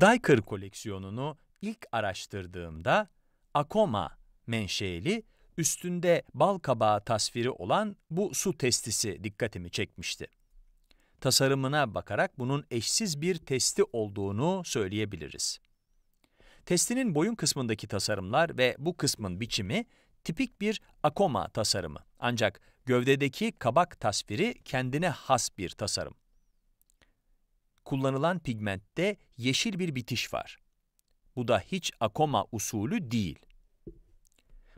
Diker koleksiyonunu ilk araştırdığımda Akoma menşeli üstünde bal kabağı tasviri olan bu su testisi dikkatimi çekmişti. Tasarımına bakarak bunun eşsiz bir testi olduğunu söyleyebiliriz. Testinin boyun kısmındaki tasarımlar ve bu kısmın biçimi tipik bir akoma tasarımı. Ancak gövdedeki kabak tasviri kendine has bir tasarım kullanılan pigmentte yeşil bir bitiş var. Bu da hiç akoma usulü değil.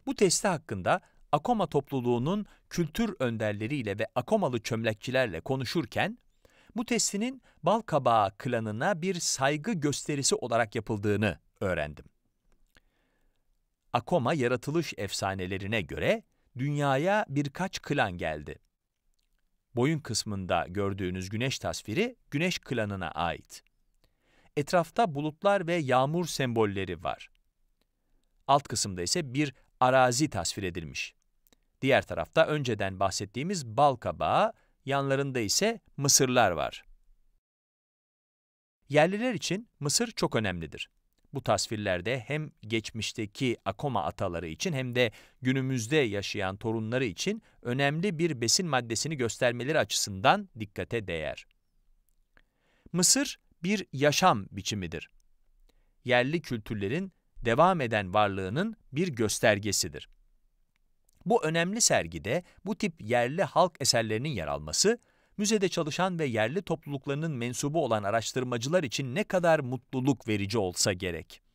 Bu testi hakkında akoma topluluğunun kültür önderleriyle ve akomalı çömlekçilerle konuşurken, bu testinin balkabağı klanına bir saygı gösterisi olarak yapıldığını öğrendim. Akoma yaratılış efsanelerine göre dünyaya birkaç klan geldi boyun kısmında gördüğünüz güneş tasviri güneş klanına ait. Etrafta bulutlar ve yağmur sembolleri var. Alt kısımda ise bir arazi tasvir edilmiş. Diğer tarafta önceden bahsettiğimiz bal kabağı, yanlarında ise mısırlar var. Yerliler için mısır çok önemlidir. Bu tasvirlerde hem geçmişteki Akoma ataları için hem de günümüzde yaşayan torunları için önemli bir besin maddesini göstermeleri açısından dikkate değer. Mısır bir yaşam biçimidir. Yerli kültürlerin devam eden varlığının bir göstergesidir. Bu önemli sergide bu tip yerli halk eserlerinin yer alması, müzede çalışan ve yerli topluluklarının mensubu olan araştırmacılar için ne kadar mutluluk verici olsa gerek.